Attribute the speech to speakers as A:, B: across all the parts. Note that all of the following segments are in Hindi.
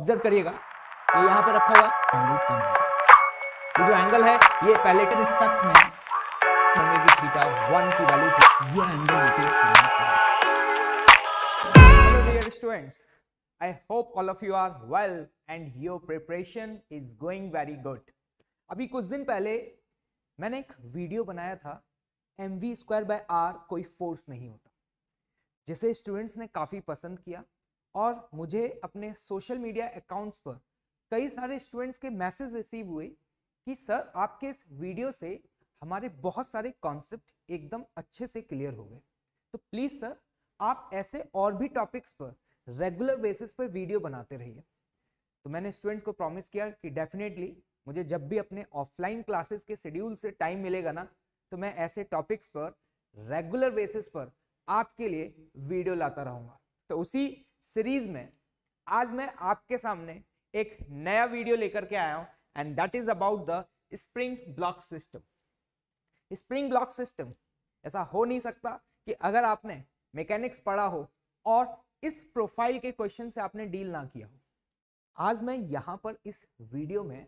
A: ऑब्जर्व करिएगा ये यहाँ पर रखा हुआ एंगल कम होगा ये जो एंगल है ये पहले के रिस्पेक्ट में हमने की थीटा वन की वैल्यू थी ये एंगल रोटेट करना पड़ा hello dear students I hope all of you are well and your preparation is going very good अभी कुछ दिन पहले मैंने एक वीडियो बनाया था M V square by R कोई फोर्स नहीं होता जिसे स्टूडेंट्स ने काफ़ी पसंद किया और मुझे अपने सोशल मीडिया अकाउंट्स पर कई सारे स्टूडेंट्स के मैसेज रिसीव हुए कि सर आपके इस वीडियो से हमारे बहुत सारे कॉन्सेप्ट एकदम अच्छे से क्लियर हो गए तो प्लीज़ सर आप ऐसे और भी टॉपिक्स पर रेगुलर बेसिस पर वीडियो बनाते रहिए तो मैंने स्टूडेंट्स को प्रॉमिस किया कि डेफिनेटली मुझे जब भी अपने ऑफलाइन क्लासेस के शेड्यूल से टाइम मिलेगा ना तो मैं ऐसे टॉपिक्स पर रेगुलर बेसिस पर आपके लिए वीडियो लाता रहूँगा तो उसी सीरीज में आज मैं आपके सामने एक नया वीडियो लेकर के आया हूं and that is about the spring block system spring block system ऐसा हो नहीं सकता कि अगर आपने मैकेनिक्स पढ़ा हो और इस प्रोफाइल के क्वेश्चन से आपने डील ना किया हो आज मैं यहां पर इस वीडियो में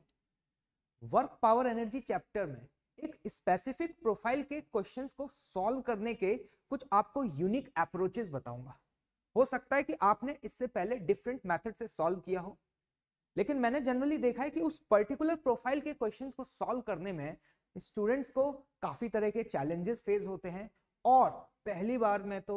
A: वर्क पावर एनर्जी चैप्टर में एक स्पेसिफिक प्रोफाइल के क्वेश्चंस को सॉल्व करने के कुछ आपको यूनिक अप्रोचेस बताऊंगा हो सकता है कि आपने इससे पहले डिफरेंट मेथड से सॉल्व किया हो लेकिन मैंने जनरली देखा है कि उस पर्टिकुलर प्रोफाइल के क्वेश्चन को सॉल्व करने में स्टूडेंट्स को काफी तरह के चैलेंजेस फेस होते हैं और पहली बार में तो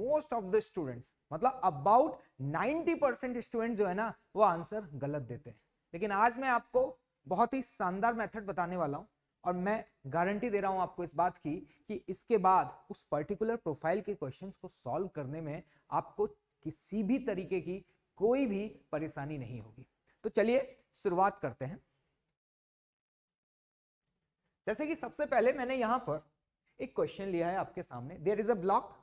A: मोस्ट ऑफ द स्टूडेंट्स मतलब अबाउट 90 परसेंट स्टूडेंट जो है ना वो आंसर गलत देते हैं लेकिन आज मैं आपको बहुत ही शानदार मेथड बताने वाला हूं और मैं गारंटी दे रहा हूं आपको इस बात की कि इसके बाद उस पर्टिकुलर प्रोफाइल के क्वेश्चंस को सॉल्व करने में आपको किसी भी तरीके की कोई भी परेशानी नहीं होगी तो चलिए शुरुआत करते हैं जैसे कि सबसे पहले मैंने यहां पर एक क्वेश्चन लिया है आपके सामने देर इज अ ब्लॉक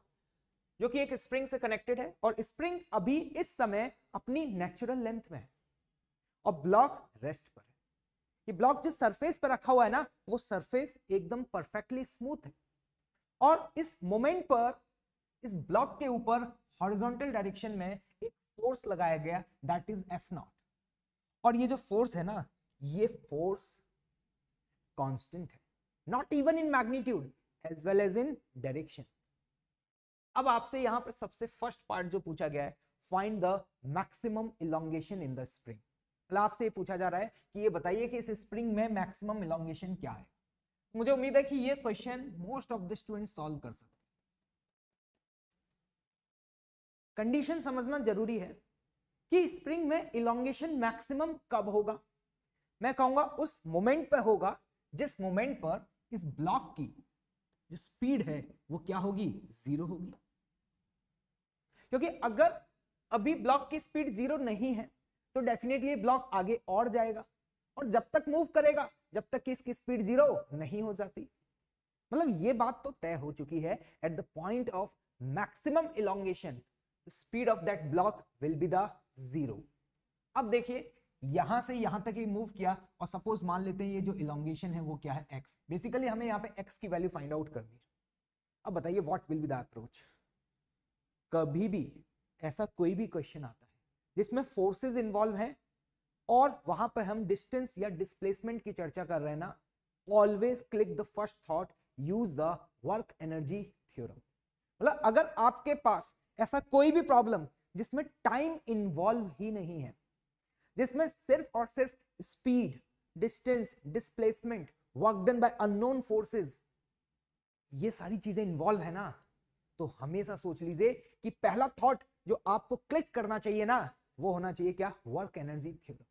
A: जो कि एक स्प्रिंग से कनेक्टेड है और स्प्रिंग अभी इस समय अपनी नेचुरल लेंथ में है और ब्लॉक रेस्ट पर है ये ब्लॉक जिस सरफेस पर रखा हुआ है ना वो सरफेस एकदम परफेक्टली स्मूथ है और इस मोमेंट पर इस ब्लॉक के ऊपर हॉरिजॉन्टल डायरेक्शन में एक फोर्स लगाया गया दैट इज एफ नॉट और ये जो फोर्स है ना ये फोर्स कांस्टेंट है not even in magnitude as well as in direction अब आपसे यहां पर सबसे फर्स्ट पार्ट जो पूछा गया है find the maximum elongation in the spring मतलब आपसे पूछा जा रहा है कि ये बताइए कि इस स्प्रिंग में मैक्सिमम इलांगेशन क्या है मुझे उम्मीद है कि ये question most of the student solve कर सकते कंडीशन समझना जरूरी है कि स्प्रिंग में इलांगेशन मैक्सिमम कब होगा मैं कहूंगा उस मोमेंट पर होगा जिस मोमेंट पर इस ब्लॉक की जो स्पीड है वो क्या होगी जीरो होगी क्योंकि अगर अभी ब्लॉक की स्पीड जीरो नहीं है तो डेफिनेटली ब्लॉक आगे और जाएगा और जब तक मूव करेगा जब तक इसकी स्पीड जीरो नहीं हो जाती मतलब ये बात तो तय हो चुकी है at the point of maximum elongation speed of that block will be the zero अब देखिए यहां से यहां तक ये मूव किया और सपोज मान लेते हैं ये जो इलांगेशन है वो क्या है एक्स बेसिकली हमें यहाँ पे एक्स की वैल्यू फाइंड आउट करनी है अब बताइए what will be the approach कभी भी ऐसा कोई भी क्वेश्चन आता है जिसमें फोर्सेस इन्वॉल्व हैं और वहां पर हम डिस्टेंस या डिस्प्लेसमेंट की चर्चा कर रहे हैं ना always click the first thought use the work energy theorem मतलब अगर आपके पास ऐसा कोई भी प्रॉब्लम जिसमें टाइम इन्वॉल्व ही नहीं है जिसमें सिर्फ और सिर्फ speed distance displacement work done by unknown forces ये सारी चीजें इन्वॉल्व है ना तो हमेशा सोच लीजिए कि पहला थॉट जो आपको क्लिक करना चाहिए ना वो होना चाहिए क्या वर्क एनर्जी थ्योरम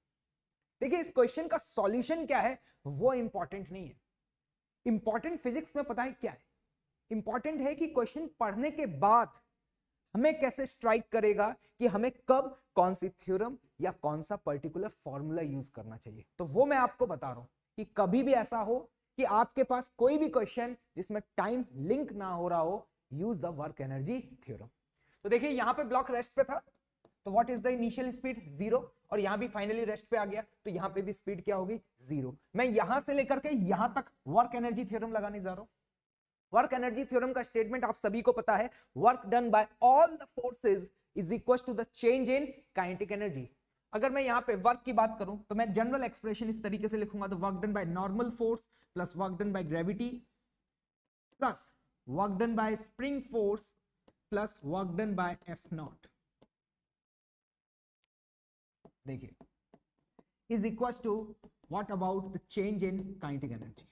A: देखिए इस क्वेश्चन का सॉल्यूशन क्या है वो इंपॉर्टेंट नहीं है इंपॉर्टेंट फिजिक्स में पता है क्या है इंपॉर्टेंट है कि क्वेश्चन पढ़ने के बाद हमें कैसे स्ट्राइक करेगा कि हमें कब कौन सी थ्योरम या कौन सा पर्टिकुलर फॉर्मूला यूज करना चाहिए तो वो मैं आपको बता रहा हूं कि कभी भी ऐसा हो कि आपके पास कोई भी क्वेश्चन जिसमें टाइम लिंक ना हो रहा हो use the work energy theorem तो देखिए यहां पे ब्लॉक रेस्ट पे था तो what is the initial speed zero और यहां भी फाइनली रेस्ट पे आ गया तो यहां पे भी स्पीड क्या होगी जीरो मैं यहां से लेकर के यहां तक वर्क एनर्जी थ्योरम लगाने जा रहा हूं वर्क एनर्जी थ्योरम का स्टेटमेंट आप सभी को पता है work done by all the forces is equal to the change in kinetic energy अगर मैं यहां पे वर्क की बात करूं तो मैं जनरल एक्सप्रेशन इस तरीके से लिखूंगा तो work done by normal force plus work done by gravity plus work done by spring force plus work done by F naught देखिए is equal to what about the change in kinetic energy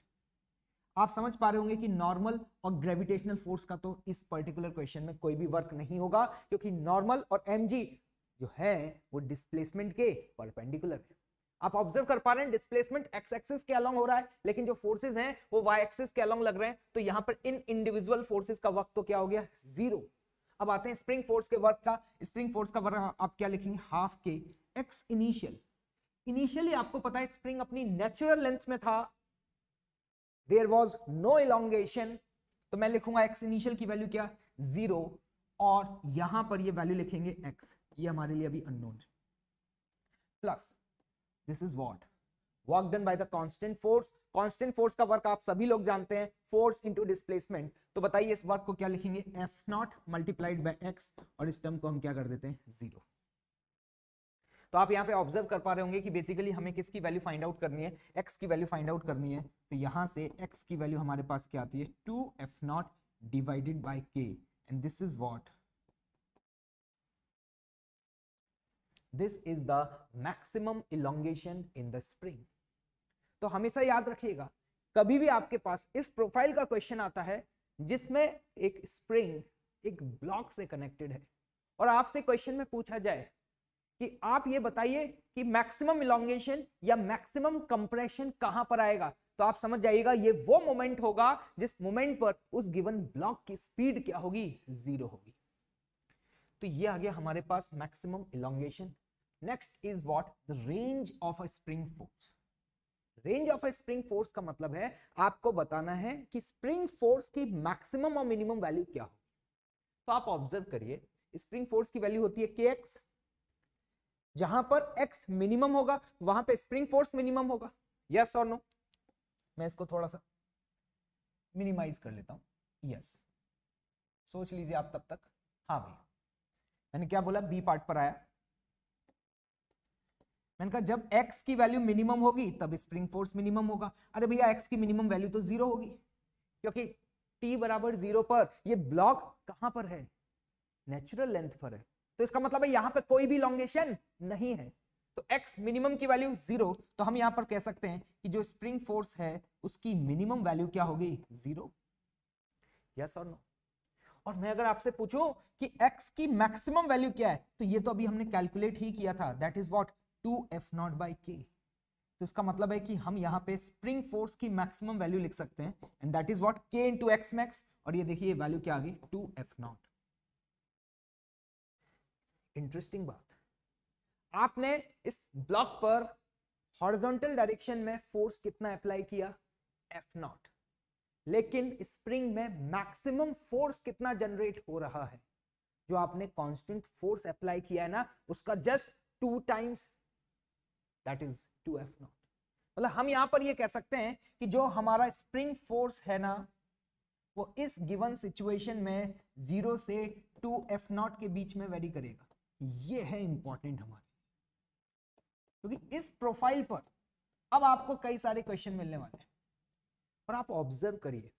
A: आप समझ पा रहे होंगे कि नॉर्मल और ग्रेविटेशनल फोर्स का तो इस पर्टिकुलर क्वेश्चन में कोई भी वर्क नहीं होगा क्योंकि नॉर्मल और एम जो है वो डिस्प्लेसमेंट के परपेंडिकुलर है आप ऑब्जर्व कर पा रहे हैं डिस्प्लेसमेंट एक्स एक्सिस के अलोंग हो रहा है लेकिन जो फोर्सेस हैं वो वाई एक्सिस के अलोंग लग रहे हैं तो यहां पर इन इंडिविजुअल फोर्सेस का वर्क तो क्या हो गया जीरो अब आते हैं स्प्रिंग फोर्स के वर्क का स्प्रिंग फोर्स का वर्क आप क्या लिखेंगे half K X initial initially आपको पता है स्प्रिंग अपनी नेचुरल लेंथ में था देर वॉज नो इलांगेशन तो मैं लिखूंगा एक्स इनिशियल की वैल्यू क्या जीरो और यहां पर ये वैल्यू लिखेंगे एक्स ये हमारे लिए अभी अननोन है plus this is what work done by the constant force constant force का वर्क आप सभी लोग जानते हैं फोर्स इनटू डिस्प्लेसमेंट तो बताइए इस वर्क को क्या लिखेंगे F naught multiplied by X और इस टर्म को हम क्या कर देते हैं जीरो तो आप यहाँ पे ऑब्जर्व कर पा रहे होंगे कि बेसिकली हमें किसकी वैल्यू फाइंड आउट करनी है एक्स की वैल्यू फाइंड आउट करनी है तो यहाँ से एक्स की वैल्यू हमारे पास क्या आती है two F naught divided by K and this is what this is the maximum elongation in the spring तो हमेशा याद रखिएगा कभी भी आपके पास इस प्रोफाइल का क्वेश्चन आता है जिसमें एक स्प्रिंग एक ब्लॉक से कनेक्टेड है और आपसे क्वेश्चन में पूछा जाए कि आप ये बताइए कि मैक्सिमम इलांगेशन या मैक्सिमम कंप्रेशन कहां पर आएगा तो आप समझ जाइएगा ये वो मोमेंट होगा जिस मोमेंट पर उस गिवन ब्लॉक की स्पीड क्या होगी जीरो होगी तो ये आ गया हमारे पास maximum elongation next is what the range of a spring force range of a spring force का मतलब है आपको बताना है कि स्प्रिंग फोर्स की मैक्सिमम और मिनिमम वैल्यू क्या होगी तो आप ऑब्जर्व करिए स्प्रिंग फोर्स की वैल्यू होती है के एक्स जहां पर एक्स मिनिमम होगा वहां पे स्प्रिंग फोर्स मिनिमम होगा यस और नो मैं इसको थोड़ा सा मिनिमाइज कर लेता हूं यस सोच लीजिए आप तब तक हाँ भाई मैंने क्या बोला बी पार्ट पर आया मैंने कहा जब x की वैल्यू मिनिमम होगी तब स्प्रिंग फोर्स मिनिमम होगा अरे भैया x की मिनिमम वैल्यू तो जीरो होगी क्योंकि t बराबर जीरो पर ये ब्लॉक कहां पर है नेचुरल लेंथ पर है तो इसका मतलब है यहां पे कोई भी लॉन्गेशन नहीं है तो x मिनिमम की वैल्यू जीरो तो हम यहां पर कह सकते हैं कि जो स्प्रिंग फोर्स है उसकी मिनिमम वैल्यू क्या होगी जीरो yes no? और मैं अगर आपसे पूछूं कि x की मैक्सिमम वैल्यू क्या है तो ये तो अभी हमने कैलकुलेट ही किया था that is what two F naught by K तो इसका मतलब है कि हम यहाँ पे स्प्रिंग फोर्स की मैक्सिमम वैल्यू लिख सकते हैं एंड दैट इज वॉट के इन टू एक्स मैक्स और ये देखिए वैल्यू क्या आ गई टू एफ नॉट इंटरेस्टिंग बात आपने इस ब्लॉक पर हॉरिजॉन्टल डायरेक्शन में फोर्स कितना अप्लाई किया एफ नॉट लेकिन स्प्रिंग में मैक्सिमम फोर्स कितना जनरेट हो रहा है जो आपने कांस्टेंट फोर्स अप्लाई किया है ना उसका just two times that is two F naught मतलब हम यहां पर ये कह सकते हैं कि जो हमारा स्प्रिंग फोर्स है ना वो इस गिवन सिचुएशन में जीरो से टू एफ नॉट के बीच में वेरी करेगा ये है इंपॉर्टेंट हमारे क्योंकि इस प्रोफाइल पर अब आपको कई सारे क्वेश्चन मिलने वाले हैं और आप ऑब्जर्व करिए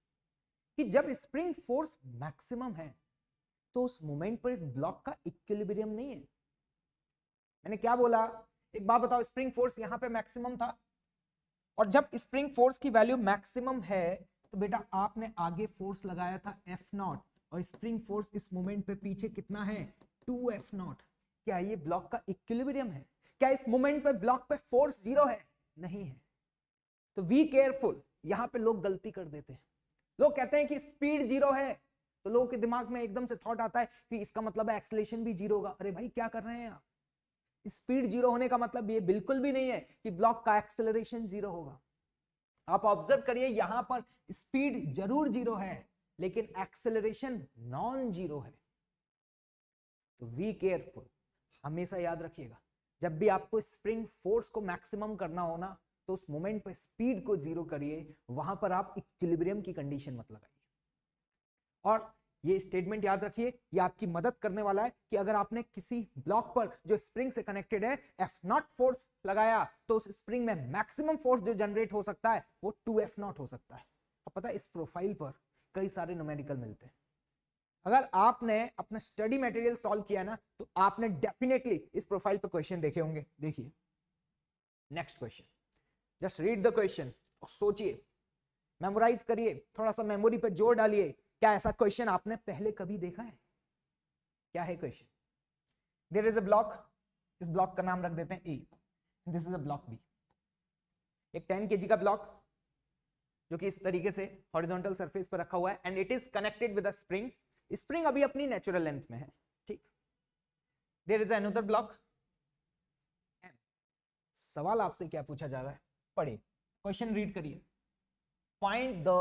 A: कि जब स्प्रिंग फोर्स मैक्सिमम है तो उस मोमेंट पर इस ब्लॉक का इक्विलिब्रियम नहीं है मैंने क्या बोला एक बात बताओ स्प्रिंग फोर्स यहां पे मैक्सिमम था और जब स्प्रिंग फोर्स की वैल्यू मैक्सिमम है तो बेटा आपने आगे फोर्स लगाया था एफ नॉट और स्प्रिंग फोर्स इस मोमेंट पे पीछे कितना है टू एफ नॉट क्या ये ब्लॉक का इक्विलिब्रियम है क्या इस मोमेंट पे ब्लॉक पे फोर्स जीरो है नहीं है तो वी केयरफुल यहाँ पे लोग गलती कर देते हैं लोग कहते हैं कि स्पीड जीरो है तो लोगों के दिमाग में एकदम से थॉट आता है कि इसका मतलब है एक्सलेशन भी जीरो होगा अरे भाई क्या कर रहे हैं आप स्पीड जीरो होने का मतलब ये बिल्कुल भी नहीं है कि ब्लॉक का एक्सेलरेशन जीरो होगा आप ऑब्जर्व करिए यहां पर स्पीड जरूर जीरो है लेकिन एक्सेलरेशन नॉन जीरो है तो वी केयरफुल हमेशा याद रखिएगा जब भी आपको स्प्रिंग फोर्स को मैक्सिमम करना हो ना तो उस मोमेंट पर स्पीड को जीरो करिए वहां पर आप इक्विलिब्रियम की कंडीशन मत लगाइए और ये स्टेटमेंट याद रखिए ये आपकी मदद करने वाला है कि अगर आपने किसी ब्लॉक पर जो स्प्रिंग से कनेक्टेड है एफ नॉट फोर्स लगाया तो उस स्प्रिंग में मैक्सिमम फोर्स जो जनरेट हो सकता है वो टू एफ नॉट हो सकता है अब पता है इस प्रोफाइल पर कई सारे नोमेडिकल मिलते हैं अगर आपने अपना स्टडी मटेरियल सॉल्व किया ना तो आपने डेफिनेटली इस प्रोफाइल पर क्वेश्चन देखे होंगे देखिए next question just read the question और सोचिए मेमोराइज करिए थोड़ा सा मेमोरी पर जोर डालिए क्या ऐसा क्वेश्चन आपने पहले कभी देखा है क्या है question there is a block इस ब्लॉक का नाम रख देते हैं A this is a block B एक टेन के का ब्लॉक जो कि इस तरीके से हॉरिजॉन्टल सरफेस पर रखा हुआ है and it is connected with a spring spring अभी अपनी नेचुरल लेंथ में है ठीक देर इज अनदर ब्लॉक सवाल आपसे क्या पूछा जा रहा है पढ़िए क्वेश्चन रीड करिए find the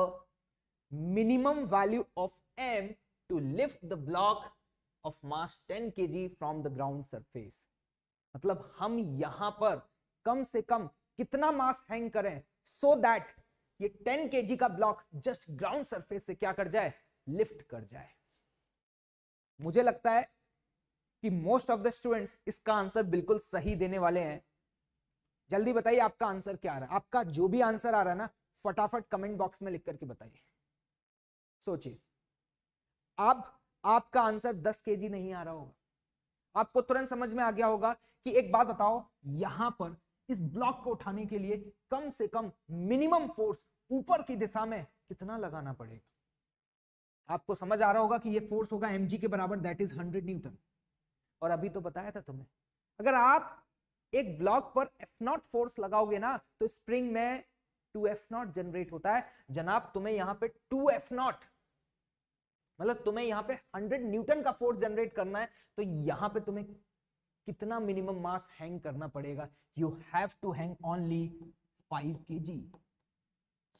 A: minimum value of M to lift the block of mass 10 kg from the ground surface मतलब हम यहां पर कम से कम कितना मास हैंग करें सो so दैट ये 10 kg का ब्लॉक जस्ट ग्राउंड सरफेस से क्या कर जाए लिफ्ट कर जाए मुझे लगता है कि मोस्ट ऑफ द स्टूडेंट्स इसका आंसर बिल्कुल सही देने वाले हैं जल्दी बताइए आपका आंसर क्या आ रहा है आपका जो भी आंसर आ रहा है ना फटाफट कमेंट बॉक्स में लिख करके बताइए सोचिए आप आपका आंसर 10 केजी नहीं आ रहा होगा आपको तुरंत समझ में आ गया होगा कि एक बात बताओ यहां पर इस ब्लॉक को उठाने के लिए कम से कम मिनिमम फोर्स ऊपर की दिशा में कितना लगाना पड़ेगा आपको समझ आ रहा होगा कि ये फोर्स होगा एम के बराबर दैट इज हंड्रेड न्यूटन और अभी तो बताया था तुम्हें अगर आप एक ब्लॉक पर एफ नॉट फोर्स लगाओगे ना तो स्प्रिंग में टू एफ नॉट जनरेट होता है जनाब तुम्हें यहां पे टू एफ नॉट मतलब तुम्हें यहां पे हंड्रेड न्यूटन का फोर्स जनरेट करना है तो यहां पे तुम्हें कितना मिनिमम मास हैंग करना पड़ेगा you have to hang only five K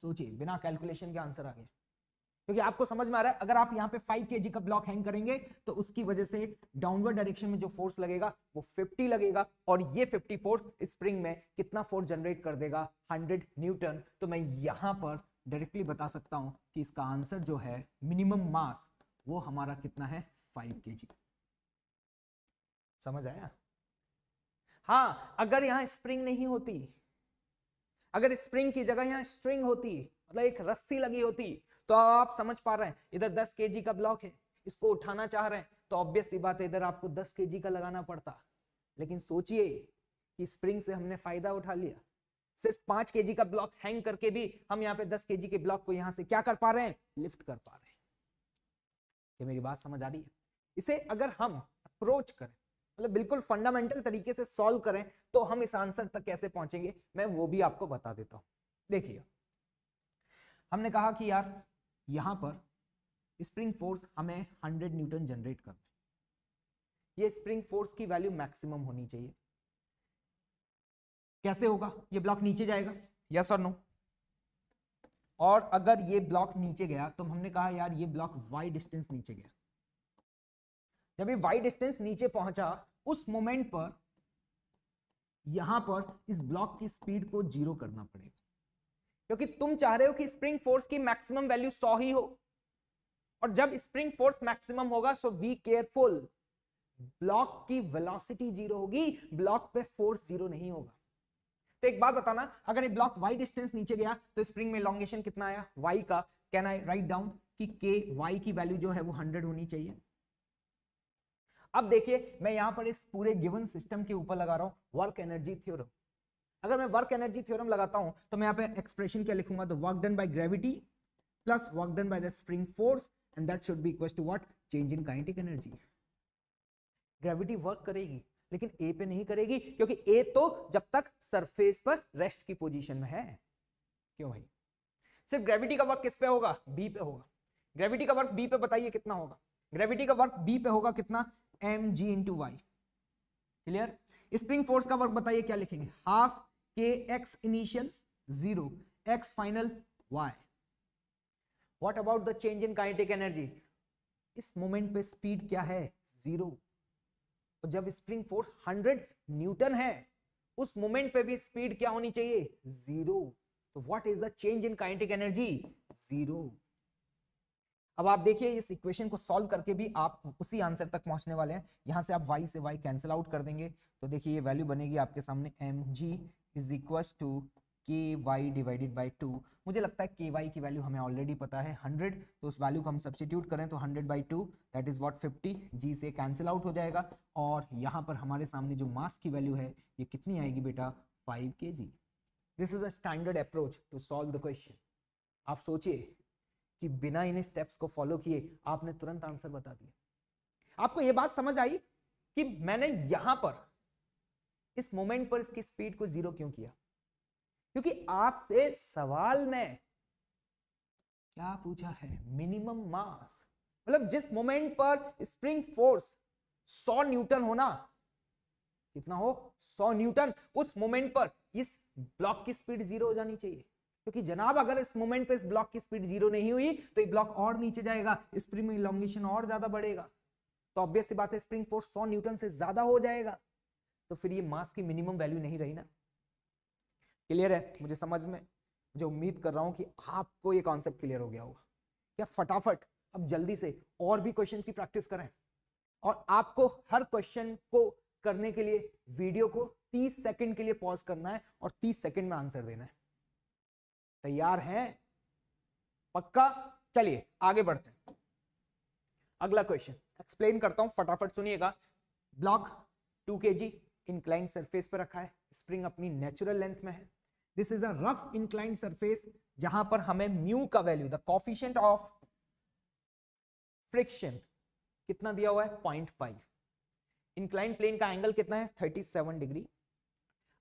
A: सोचिए बिना कैलकुलेशन के आंसर आ गया क्योंकि आपको समझ में आ रहा है अगर आप यहाँ पे 5 के का ब्लॉक हैंग करेंगे तो उसकी वजह से डाउनवर्ड डायरेक्शन में जो फोर्स लगेगा वो 50 लगेगा और ये 50 फोर्स स्प्रिंग में कितना फोर्स जनरेट कर देगा 100 न्यूटन तो मैं यहाँ पर डायरेक्टली बता सकता हूँ कि इसका आंसर जो है मिनिमम मास वो हमारा कितना है फाइव के समझ आया हाँ अगर यहां स्प्रिंग नहीं होती अगर स्प्रिंग की जगह यहाँ स्ट्रिंग होती मतलब एक रस्सी लगी होती तो आप समझ पा रहे हैं इधर दस के का ब्लॉक है इसको उठाना चाह रहे हैं तो ऑब्वियस सी बात है इधर आपको दस के का लगाना पड़ता लेकिन सोचिए कि स्प्रिंग से हमने फायदा उठा लिया सिर्फ पांच के का ब्लॉक हैंग करके भी हम यहाँ पे दस के के ब्लॉक को यहाँ से क्या कर पा रहे हैं लिफ्ट कर पा रहे हैं क्या मेरी बात समझ आ रही है इसे अगर हम अप्रोच करें मतलब बिल्कुल फंडामेंटल तरीके से सॉल्व करें तो हम इस आंसर तक कैसे पहुंचेंगे मैं वो भी आपको बता देता हूँ देखिए हमने कहा कि यार यहाँ पर स्प्रिंग फोर्स हमें 100 न्यूटन जनरेट कर ये स्प्रिंग फोर्स की वैल्यू मैक्सिमम होनी चाहिए कैसे होगा ये ब्लॉक नीचे जाएगा यस और नो और अगर ये ब्लॉक नीचे गया तो हमने कहा यार ये ब्लॉक वाई डिस्टेंस नीचे गया जब ये वाई डिस्टेंस नीचे पहुंचा उस मोमेंट पर यहां पर इस ब्लॉक की स्पीड को जीरो करना पड़ेगा क्योंकि तुम चाह रहे हो कि स्प्रिंग फोर्स की मैक्सिमम वैल्यू सौ ही हो और जब स्प्रिंग फोर्स मैक्सिमम होगा सो वी केयरफुल ब्लॉक की वेलोसिटी जीरो होगी ब्लॉक पे फोर्स जीरो नहीं होगा तो एक बात बताना अगर ये ब्लॉक वाई डिस्टेंस नीचे गया तो स्प्रिंग में लॉन्गेशन कितना आया वाई का कैन आई राइट डाउन कि के वाई की वैल्यू जो है वो हंड्रेड होनी चाहिए अब देखिए मैं यहां पर इस पूरे गिवन सिस्टम के ऊपर लगा रहा हूं वर्क एनर्जी थ्योरम अगर मैं वर्क एनर्जी थ्योरम लगाता हूं तो मैं यहाँ पे एक्सप्रेशन क्या लिखूंगा तो work done by gravity plus work done by the spring force and that should be equal to what change in kinetic energy gravity work करेगी लेकिन ए पे नहीं करेगी क्योंकि ए तो जब तक सरफेस पर रेस्ट की पोजिशन में है क्यों भाई सिर्फ ग्रेविटी का वर्क किस पे होगा बी पे होगा ग्रेविटी का वर्क बी पे बताइए कितना होगा ग्रेविटी का वर्क बी पे होगा कितना M G into Y clear spring force का वर्क बताइए क्या लिखेंगे half K X initial zero X final Y what about the change in kinetic energy इस मोमेंट पे स्पीड क्या है जीरो और जब स्प्रिंग फोर्स हंड्रेड न्यूटन है उस मोमेंट पे भी स्पीड क्या होनी चाहिए जीरो तो what is the change in kinetic energy zero अब आप देखिए इस इक्वेशन को सॉल्व करके भी आप उसी आंसर तक पहुंचने वाले हैं यहाँ से आप वाई से वाई कैंसिल आउट कर देंगे तो देखिए ये वैल्यू बनेगी आपके सामने M G is equal two K Y divided by two मुझे लगता है के वाई की वैल्यू हमें ऑलरेडी पता है हंड्रेड तो उस वैल्यू को हम सब्सटीट्यूट करें तो hundred by two that is what fifty G से कैंसिल आउट हो जाएगा और यहाँ पर हमारे सामने जो मास की वैल्यू है ये कितनी आएगी बेटा five K G this is a standard approach to solve the question आप सोचिए कि बिना इन स्टेप्स को फॉलो किए आपने तुरंत आंसर बता दिया आपको यह बात समझ आई कि मैंने यहां पर इस मोमेंट पर इसकी स्पीड को जीरो क्यों किया क्योंकि आपसे सवाल में क्या पूछा है मिनिमम मास मतलब जिस मोमेंट पर स्प्रिंग फोर्स 100 न्यूटन होना कितना हो 100 न्यूटन उस मोमेंट पर इस ब्लॉक की स्पीड जीरो हो जानी चाहिए क्योंकि जनाब अगर इस मोमेंट पे इस ब्लॉक की स्पीड जीरो नहीं हुई तो ये ब्लॉक और नीचे जाएगा स्प्रिंग में इलोंगेशन और ज्यादा बढ़ेगा तो ऑब्वियस सी बात है स्प्रिंग फोर्स सौ न्यूटन से ज्यादा हो जाएगा तो फिर ये मास की मिनिमम वैल्यू नहीं रही ना क्लियर है मुझे समझ में मुझे उम्मीद कर रहा हूं कि आपको ये कॉन्सेप्ट क्लियर हो गया होगा क्या फटाफट अब जल्दी से और भी क्वेश्चन की प्रैक्टिस करें और आपको हर क्वेश्चन को करने के लिए वीडियो को 30 सेकंड के लिए पॉज करना है और 30 सेकंड में आंसर देना है तैयार हैं पक्का चलिए आगे बढ़ते हैं अगला क्वेश्चन एक्सप्लेन करता हूं फटाफट सुनिएगा ब्लॉक टू के जी इंक्लाइंड सरफेस पर रखा है स्प्रिंग अपनी नेचुरल लेंथ में है this is a rough inclined surface जहां पर हमें म्यू का value the coefficient of friction कितना दिया हुआ है 0.5 इंक्लाइन प्लेन का एंगल कितना है 37 डिग्री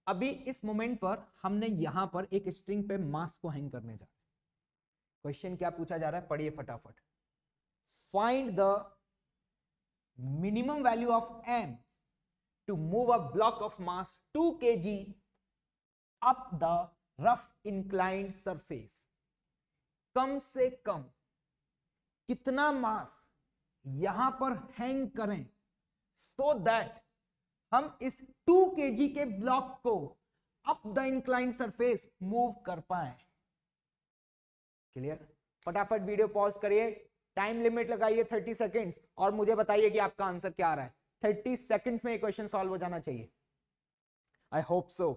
A: अभी इस मोमेंट पर हमने यहां पर एक स्ट्रिंग पे मास को हैंग करने जा रहे क्वेश्चन क्या पूछा जा रहा है पढ़िए फटाफट find the minimum value of M to move a block of mass K G up the rough inclined surface कम से कम कितना मास यहां पर हैंग करें सो so दैट हम इस टू के जी के ब्लॉक को up the incline surface move कर पाए क्लियर फटाफट वीडियो पॉज करिए टाइम लिमिट लगाइए थर्टी सेकेंड्स और मुझे बताइए कि आपका आंसर क्या आ रहा है थर्टी सेकेंड्स में क्वेश्चन सॉल्व हो जाना चाहिए आई होप सो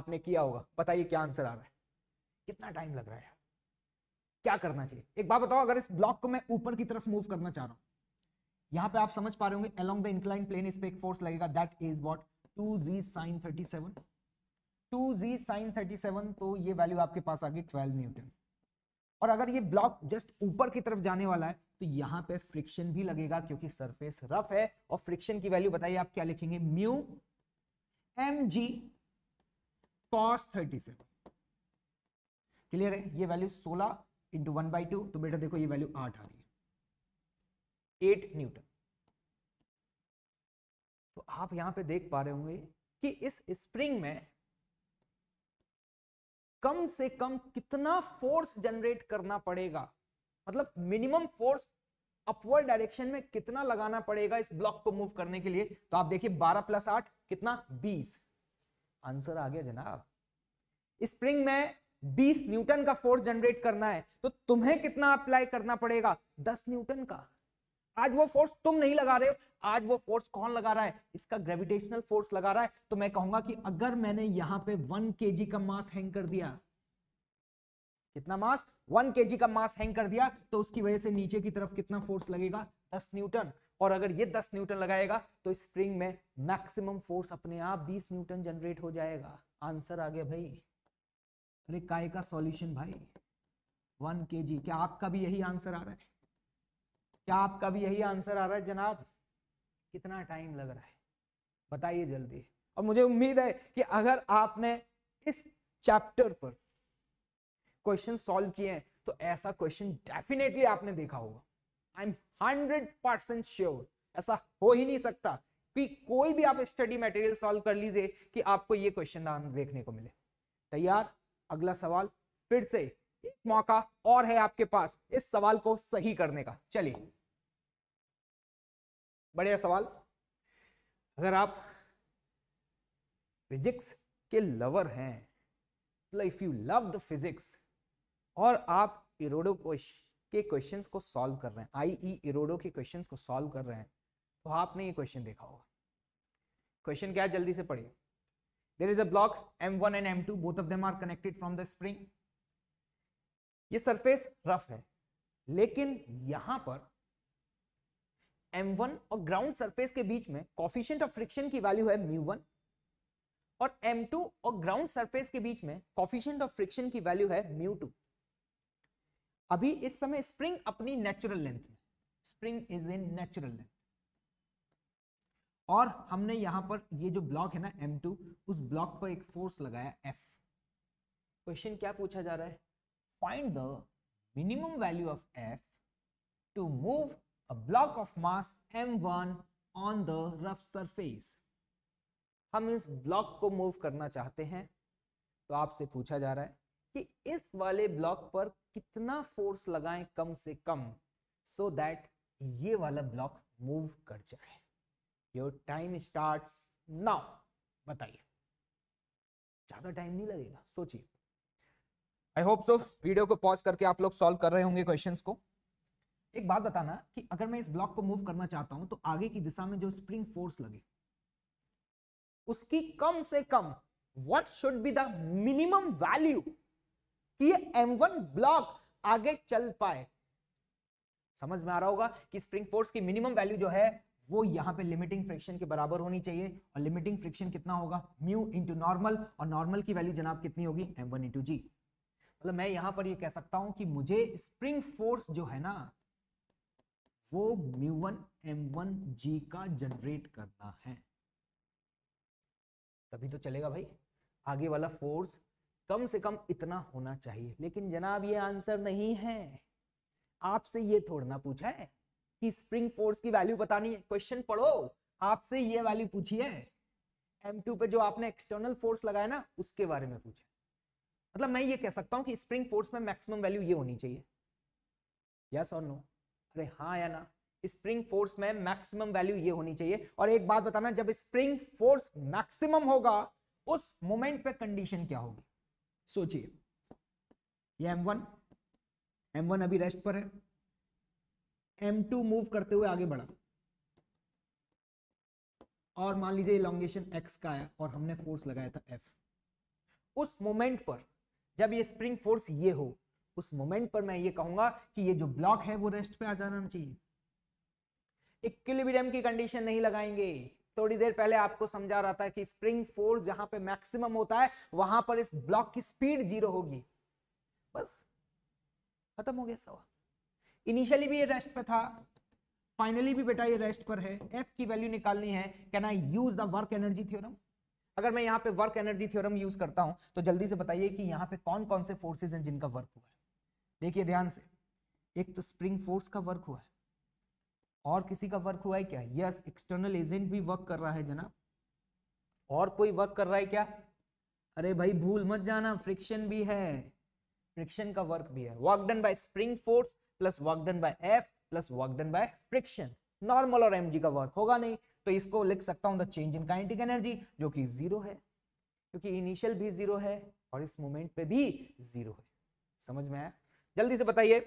A: आपने किया होगा बताइए क्या आंसर आ रहा है कितना टाइम लग रहा है क्या करना चाहिए एक बात बताओ अगर इस ब्लॉक को मैं ऊपर की तरफ मूव करना चाह रहा हूं यहाँ पे आप समझ पा रहे होंगे अलोंग द इंक्लाइन प्लेन इस पे एक फोर्स लगेगा that is what two G sine thirty seven two G sine thirty seven तो ये वैल्यू आपके पास आ गई ट्वेल्व न्यूटन और अगर ये ब्लॉक जस्ट ऊपर की तरफ जाने वाला है तो यहाँ पे फ्रिक्शन भी लगेगा क्योंकि सरफेस रफ है और फ्रिक्शन की वैल्यू बताइए आप क्या लिखेंगे mu M G cos thirty seven clear है ये वैल्यू सोलह इंटू वन बाई टू तो बेटा देखो ये वैल्यू आठ आ रही है एट न्यूटन तो आप यहां पे देख पा रहे होंगे कि इस स्प्रिंग में कम से कम कितना फोर्स जनरेट करना पड़ेगा मतलब मिनिमम फोर्स अपवर्ड डायरेक्शन में कितना लगाना पड़ेगा इस ब्लॉक को मूव करने के लिए तो आप देखिए 12 प्लस 8 कितना 20 आंसर आ गया जनाब स्प्रिंग में 20 न्यूटन का फोर्स जनरेट करना है तो तुम्हें कितना अप्लाई करना पड़ेगा 10 न्यूटन का आज वो फोर्स तुम नहीं लगा रहे हो आज वो फोर्स कौन लगा रहा है इसका ग्रेविटेशनल फोर्स लगा रहा है तो मैं कहूंगा कि अगर मैंने यहां पे वन के का मास हैंग कर दिया कितना मास वन के का मास हैंग कर दिया तो उसकी वजह से नीचे की तरफ कितना फोर्स लगेगा दस न्यूटन और अगर ये दस न्यूटन लगाएगा तो स्प्रिंग में मैक्सिमम फोर्स अपने आप बीस न्यूटन जनरेट हो जाएगा आंसर आ गया भाई अरे काय का सॉल्यूशन भाई वन के जी क्या आपका भी यही आंसर आ रहा है क्या आपका भी यही आंसर आ रहा है जनाब कितना टाइम लग रहा है बताइए जल्दी और मुझे उम्मीद है कि अगर आपने इस चैप्टर पर क्वेश्चन सॉल्व किए हैं तो ऐसा क्वेश्चन डेफिनेटली आपने देखा होगा I am hundred percent sure ऐसा हो ही नहीं सकता कि कोई भी आप स्टडी मटेरियल सॉल्व कर लीजिए कि आपको ये क्वेश्चन देखने को मिले तैयार अगला सवाल फिर से एक मौका और है आपके पास इस सवाल को सही करने का चलिए बढ़िया सवाल अगर आप फिजिक्स के लवर हैं if you love the physics और आप इरोडो के क्वेश्चंस को सॉल्व कर रहे हैं आई ई इरोडो के क्वेश्चंस को सॉल्व कर रहे हैं तो आपने ये क्वेश्चन देखा होगा क्वेश्चन क्या है जल्दी से पढ़िए there is a block M one and M two both of them are connected from the spring ये सरफेस रफ है लेकिन यहां पर एम वन और ग्राउंड सरफेस के बीच में कॉफिशियंट ऑफ फ्रिक्शन की वैल्यू है म्यू वन और एम टू और ग्राउंड सरफेस के बीच में कॉफिशियंट ऑफ फ्रिक्शन की वैल्यू है म्यू टू अभी इस समय स्प्रिंग अपनी नेचुरल लेंथ में spring is in natural length और हमने यहां पर ये जो ब्लॉक है ना m2 उस ब्लॉक पर एक फोर्स लगाया F क्वेश्चन क्या पूछा जा रहा है find the minimum value of F to move a block of mass m1 on the rough surface हम इस ब्लॉक को मूव करना चाहते हैं तो आपसे पूछा जा रहा है कि इस वाले ब्लॉक पर कितना फोर्स लगाएं कम से कम सो so दैट ये वाला ब्लॉक मूव कर जाए योर टाइम स्टार्ट्स नाउ बताइए ज्यादा टाइम नहीं लगेगा सोचिए आई होप सो वीडियो को पॉज करके आप लोग सॉल्व कर रहे होंगे क्वेश्चंस को एक बात बताना कि अगर मैं इस ब्लॉक को मूव करना चाहता हूं तो आगे की दिशा में जो स्प्रिंग फोर्स लगे उसकी कम से कम what should be the minimum value कि ये M1 ब्लॉक आगे चल पाए समझ में आ रहा होगा कि स्प्रिंग फोर्स की मिनिमम वैल्यू जो है वो यहां पे लिमिटिंग फ्रिक्शन के बराबर होनी चाहिए और लिमिटिंग फ्रिक्शन कितना होगा म्यू इंटू नॉर्मल और नॉर्मल की वैल्यू जनाब कितनी होगी एम वन इंटू जी मतलब मैं यहां पर ये यह कह सकता हूं कि मुझे स्प्रिंग फोर्स जो है ना वो mu one M one G का जनरेट करता है तभी तो चलेगा भाई आगे वाला फोर्स कम से कम इतना होना चाहिए लेकिन जनाब ये आंसर नहीं है आपसे ये थोड़ा ना पूछा है कि स्प्रिंग फोर्स की वैल्यू बतानी है क्वेश्चन पढ़ो आपसे ये वैल्यू पूछी है एम टू पे जो आपने एक्सटर्नल फोर्स लगाया ना उसके बारे में पूछा मतलब मैं ये कह सकता हूं कि स्प्रिंग फोर्स में मैक्सिमम वैल्यू ये होनी चाहिए यस और नो अरे हाँ या ना स्प्रिंग फोर्स में मैक्सिमम वैल्यू ये होनी चाहिए और एक बात बताना जब स्प्रिंग फोर्स मैक्सिमम होगा उस मोमेंट पे कंडीशन क्या होगी सोचिए ये M1 M1 अभी रेस्ट पर है M2 मूव करते हुए आगे बढ़ा और मान लीजिए इलांगेशन x का है और हमने फोर्स लगाया था F उस मोमेंट पर जब ये स्प्रिंग फोर्स ये हो उस मोमेंट पर मैं ये कहूंगा कि ये जो ब्लॉक है वो रेस्ट पे आ जाना चाहिए इक्विलिब्रियम की कंडीशन नहीं लगाएंगे थोड़ी देर पहले आपको समझा रहा था कि स्प्रिंग फोर्स जहां पे मैक्सिमम होता है वहां पर इस ब्लॉक की स्पीड जीरो होगी बस खत्म हो गया सवाल इनिशियली भी ये रेस्ट पे था फाइनली भी बेटा ये रेस्ट पर है एफ की वैल्यू निकालनी है can I use the work energy theorem अगर मैं यहाँ पे वर्क एनर्जी थ्योरम यूज करता हूं तो जल्दी से बताइए कि यहाँ पे कौन कौन से फोर्सेस हैं जिनका वर्क हुआ है देखिए ध्यान से एक तो स्प्रिंग फोर्स का वर्क हुआ है और किसी का वर्क हुआ है क्या यस एक्सटर्नल एजेंट भी वर्क कर रहा है जनाब और कोई वर्क कर रहा है क्या अरे भाई भूल मत जाना फ्रिक्शन भी है फ्रिक्शन का वर्क भी है work done by spring force plus work done by F plus work done by friction normal और एमजी का वर्क होगा नहीं तो इसको लिख सकता हूं the change in kinetic energy जो कि जीरो है क्योंकि इनिशियल भी जीरो है और इस मोमेंट पे भी जीरो है समझ में आया जल्दी से बताइए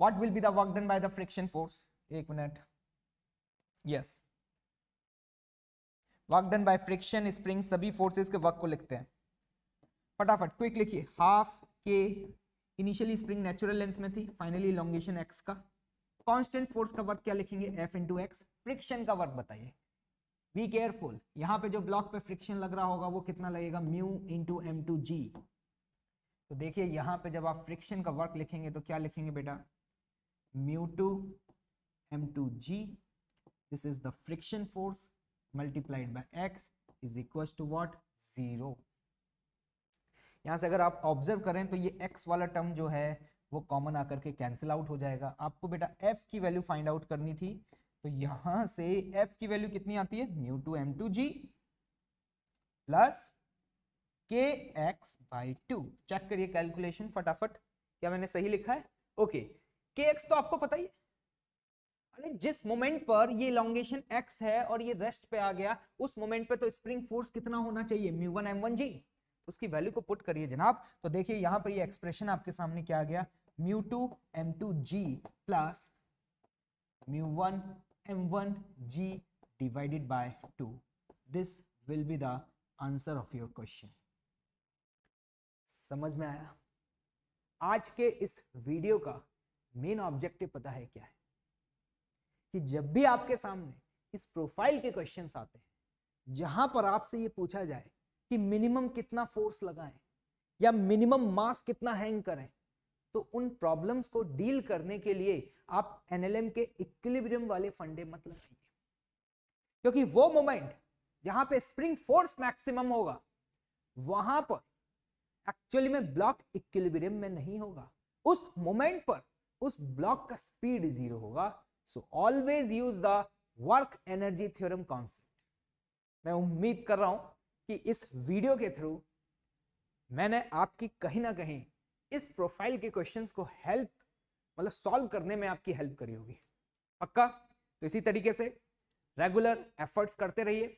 A: what will be the work done by the friction force एक मिनट yes work done by friction spring सभी फोर्सेस के वर्क को लिखते हैं फटाफट क्विक लिखिए हाफ के इनिशियली स्प्रिंग नेचुरल लेंथ में थी फाइनली लॉन्गेशन एक्स का कांस्टेंट फोर्स का वर्क क्या लिखेंगे एफ इंटू एक्स फ्रिक्शन का वर्क बताइए बी केयरफुल यहाँ पे जो ब्लॉक पे फ्रिक्शन लग रहा होगा वो कितना लगेगा mu into M two G तो देखिए यहाँ पे जब आप फ्रिक्शन का वर्क लिखेंगे तो क्या लिखेंगे बेटा mu two M two G this is the friction force multiplied by X is equal to what zero यहां से अगर आप ऑब्जर्व करें तो ये एक्स वाला टर्म जो है वो कॉमन आकर के कैंसिल आउट हो जाएगा आपको बेटा एफ की वैल्यू फाइंड आउट करनी थी तो यहां से एफ की वैल्यू कितनी आती है mu two M two G plus K X by two check करिए कैलकुलेशन फटाफट क्या मैंने सही लिखा है ओके के एक्स तो आपको पता ही है अरे जिस मोमेंट पर ये इलांगेशन एक्स है और ये रेस्ट पे आ गया उस मोमेंट पे तो स्प्रिंग फोर्स कितना होना चाहिए mu one M one G उसकी वैल्यू को पुट करिए जनाब तो देखिए यहाँ पर ये एक्सप्रेशन आपके सामने क्या आ गया mu two M two G plus mu one M one G divided by two this will be the answer of your question समझ में आया आज के इस वीडियो का मेन ऑब्जेक्टिव पता है क्या है कि जब भी आपके सामने इस प्रोफाइल के क्वेश्चंस आते हैं जहां पर आपसे ये पूछा जाए कि मिनिमम कितना फोर्स लगाएं या मिनिमम मास कितना हैंग करें तो उन प्रॉब्लम्स को डील करने के लिए आप एनएलएम के इक्विलिब्रियम वाले फंडे मत लगाइए क्योंकि वो मोमेंट जहां पे स्प्रिंग फोर्स मैक्सिमम होगा वहां पर एक्चुअली में ब्लॉक इक्विलिब्रियम में नहीं होगा उस मोमेंट पर उस ब्लॉक का स्पीड जीरो होगा so always use the work energy theorem concept मैं उम्मीद कर रहा हूं कि इस वीडियो के थ्रू मैंने आपकी कहीं ना कहीं इस प्रोफाइल के क्वेश्चंस को हेल्प मतलब सॉल्व करने में आपकी हेल्प करी होगी पक्का तो इसी तरीके से रेगुलर एफर्ट्स करते रहिए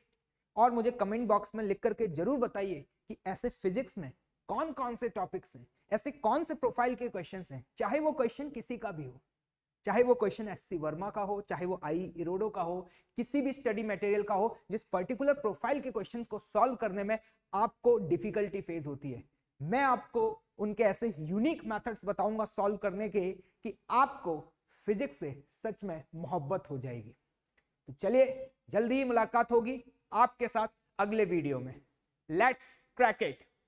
A: और मुझे कमेंट बॉक्स में लिख करके जरूर बताइए कि ऐसे फिजिक्स में कौन कौन से टॉपिक्स हैं ऐसे कौन से प्रोफाइल के क्वेश्चन हैं चाहे वो क्वेश्चन किसी का भी हो चाहे वो क्वेश्चन एस सी वर्मा का हो चाहे वो आई इरोडो e का हो किसी भी स्टडी मटेरियल का हो जिस पर्टिकुलर प्रोफाइल के क्वेश्चंस को सॉल्व करने में आपको डिफिकल्टी फेज होती है मैं आपको उनके ऐसे यूनिक मेथड्स बताऊंगा सॉल्व करने के कि आपको फिजिक्स से सच में मोहब्बत हो जाएगी तो चलिए जल्दी ही मुलाकात होगी आपके साथ अगले वीडियो में लेट्स क्रैक इट